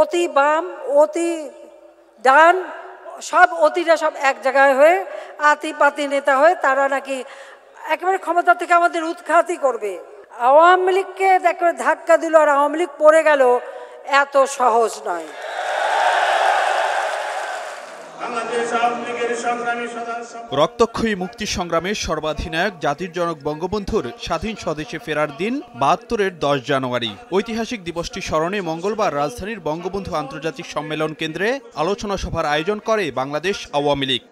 অতি বাম অতি ডান সব অতিটা সব এক জায়গায় হয়ে আতি পাতি নেতা হয়ে তারা নাকি একেবারে ক্ষমতা থেকে আমাদের উৎখাতই করবে আওয়ামী লীগকে একেবারে ধাক্কা দিল আর আওয়ামী লীগ পড়ে গেল এত সহজ নয় রক্তক্ষয়ী মুক্তি সংগ্রামে সর্বাধিনায়ক জাতির জনক বঙ্গবন্ধুর স্বাধীন স্বদেশে ফেরার দিন বাহাত্তরের দশ জানুয়ারি ঐতিহাসিক দিবসটি স্মরণে মঙ্গলবার রাজধানীর বঙ্গবন্ধু আন্তর্জাতিক সম্মেলন কেন্দ্রে আলোচনা সভার আয়োজন করে বাংলাদেশ আওয়ামী লীগ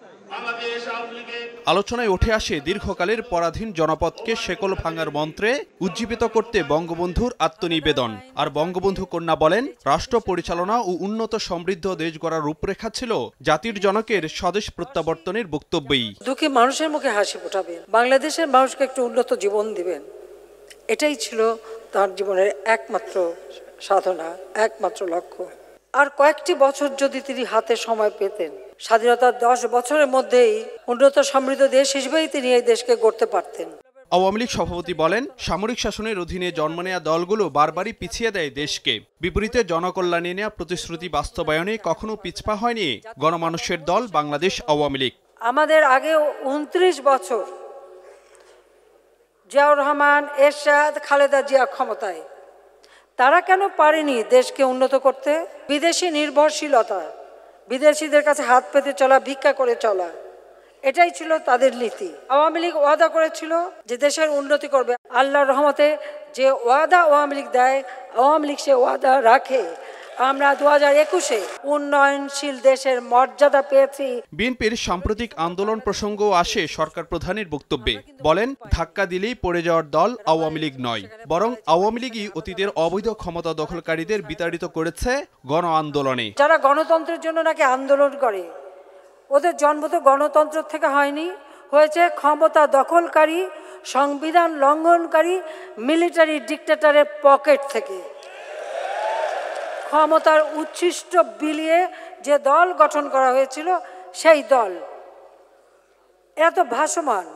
আলোচনায় উঠে আসে দীর্ঘকালের পরাধীন জনপদকে শেকল ভাঙার মন্ত্রে উজ্জীবিত করতে বঙ্গবন্ধুর আত্মনিবেদন আর বঙ্গবন্ধু কন্যা বলেন রাষ্ট্র পরিচালনা ও উন্নত সমৃদ্ধ দেশ গড়ার রূপরেখা ছিল জাতির জনকের স্বদেশ প্রত্যাবর্তনের বক্তব্যই দুঃখী মানুষের মুখে হাসি ফোটাবেন বাংলাদেশের মানুষকে একটু উন্নত জীবন দিবেন এটাই ছিল তার জীবনের একমাত্র সাধনা একমাত্র লক্ষ্য আর কয়েকটি বছর যদি তিনি হাতে সময় পেতেন স্বাধীনতার দশ বছরের মধ্যেই উন্নত সমৃদ্ধ দেশ হিসেবেই তিনি এই দেশকে গড়তে পারতেন আওয়ামী লীগ সভাপতি বলেন সামরিক শাসনের অধীনে জন্ম নেয়া দলগুলো বারবারই পিছিয়ে দেয় দেশকে বিপরীতে জনকল্যাণে নেওয়া প্রতিশ্রুতি বাস্তবায়নে কখনো পিছপা হয়নি গণমানুষের দল বাংলাদেশ আওয়ামী লীগ আমাদের আগে উনত্রিশ বছর জিয়াউর রহমান এরশাদ খালেদা জিয়া ক্ষমতায় তারা কেন পারেনি দেশকে উন্নত করতে বিদেশি নির্ভরশীলতা বিদেশিদের কাছে হাত পেতে চলা ভিক্ষা করে চলা এটাই ছিল তাদের নীতি আওয়ামী লীগ ওয়াদা করেছিল যে দেশের উন্নতি করবে আল্লাহর রহমতে যে ওয়াদা আওয়ামী লীগ দেয় আওয়ামী লীগ সে ওয়াদা রাখে আমরা দু একুশে উন্নয়নশীল দেশের মর্যাদা পেয়েছি বিএনপির সাম্প্রতিক আন্দোলন প্রসঙ্গ আসে সরকার প্রধানের বক্তব্যে বলেন ধাক্কা দিলেই পড়ে যাওয়ার দল আওয়ামী লীগ নয় বরং আওয়ামী লীগই অতীতের অবৈধ ক্ষমতা দখলকারীদের বিতাড়িত করেছে গণ আন্দোলনে যারা গণতন্ত্রের জন্য নাকি আন্দোলন করে ওদের জন্ম তো গণতন্ত্র থেকে হয়নি হয়েছে ক্ষমতা দখলকারী সংবিধান লঙ্ঘনকারী মিলিটারি ডিক্টেটরের পকেট থেকে ক্ষমতার উচ্ছিষ্ট বিলিয়ে যে দল গঠন করা হয়েছিল সেই দল এরা তো ভাসমান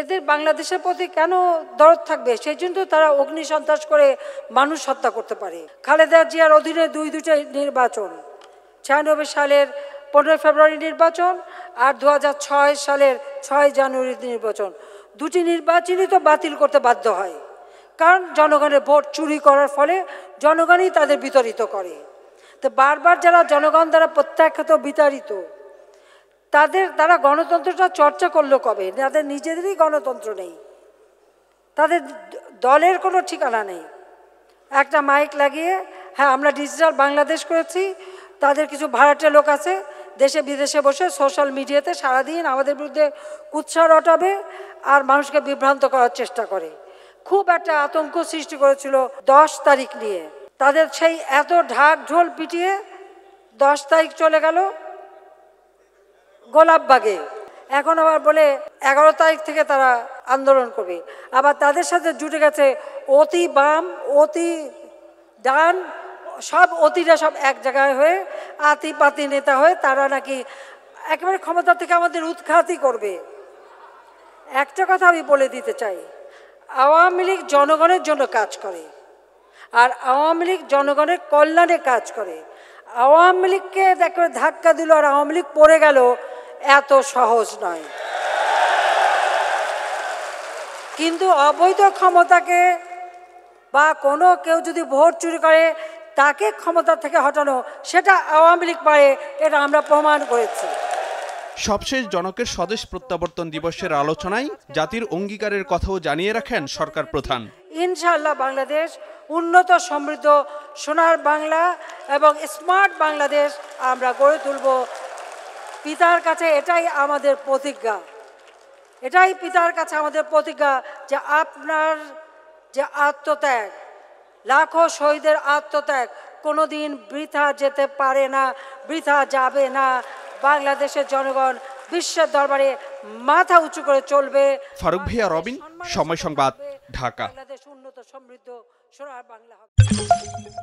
এদের বাংলাদেশের প্রতি কেন দরদ থাকবে সেই জন্য তারা অগ্নি সন্ত্রাস করে মানুষ হত্যা করতে পারে খালেদা জিয়ার অধীনে দুই দুটি নির্বাচন ছিয়ানব্বই সালের পনেরোই ফেব্রুয়ারি নির্বাচন আর দু সালের ছয় জানুয়ারি নির্বাচন দুটি নির্বাচনই তো বাতিল করতে বাধ্য হয় কারণ জনগণের ভোট চুরি করার ফলে জনগণই তাদের বিতাড়িত করে তো বারবার যারা জনগণ দ্বারা প্রত্যাখ্যাত বিতাড়িত তাদের তারা গণতন্ত্রটা চর্চা করলো কবে তাদের নিজেদেরই গণতন্ত্র নেই তাদের দলের কোনো ঠিকানা নেই একটা মাইক লাগিয়ে হ্যাঁ আমরা ডিজিটাল বাংলাদেশ করেছি তাদের কিছু ভাড়াটে লোক আছে দেশে বিদেশে বসে সোশ্যাল মিডিয়াতে সারাদিন আমাদের বিরুদ্ধে কুৎসা রটাবে আর মানুষকে বিভ্রান্ত করার চেষ্টা করে খুব একটা আতঙ্ক সৃষ্টি করেছিল দশ তারিখ নিয়ে তাদের সেই এত ঢাক ঢোল পিটিয়ে দশ তারিখ চলে গেল গোলাপবাগে এখন আবার বলে এগারো তারিখ থেকে তারা আন্দোলন করবে আবার তাদের সাথে জুটে গেছে অতি বাম অতি ডান সব অতিটা সব এক জায়গায় হয়ে আতি পাতি নেতা হয়ে তারা নাকি একেবারে ক্ষমতা থেকে আমাদের উৎখাতই করবে একটা কথা আমি বলে দিতে চাই আওয়ামী লীগ জনগণের জন্য কাজ করে আর আওয়ামী লীগ জনগণের কল্যাণে কাজ করে আওয়ামী লীগকে দেখো ধাক্কা দিল আর আওয়ামী লীগ পড়ে গেল এত সহজ নয় কিন্তু অবৈধ ক্ষমতাকে বা কোনো কেউ যদি ভোট চুরি করে তাকে ক্ষমতা থেকে হটানো সেটা আওয়ামী লীগ পায়ে এটা আমরা প্রমাণ করেছি সবশেষ জনকের স্বদেশ প্রত্যাবর্তন দিবসের আলোচনায় জাতির অঙ্গীকারের কথাও জানিয়ে রাখেন সরকার প্রধান ইনশাআল্লাহ বাংলাদেশ উন্নত সমৃদ্ধ সোনার বাংলা এবং স্মার্ট বাংলাদেশ আমরা গড়ে তুলব পিতার কাছে এটাই আমাদের প্রতিজ্ঞা এটাই পিতার কাছে আমাদের প্রতিজ্ঞা যে আপনার যে আত্মত্যাগ লাখো শহীদের আত্মত্যাগ কোনোদিন বৃথা যেতে পারে না বৃথা যাবে না বাংলাদেশের জনগণ বিশ্বের দরবারে মাথা উঁচু করে চলবে ফারুক ভিয়া রবিন সময় সংবাদ ঢাকা বাংলাদেশ উন্নত সমৃদ্ধ সোনার বাংলা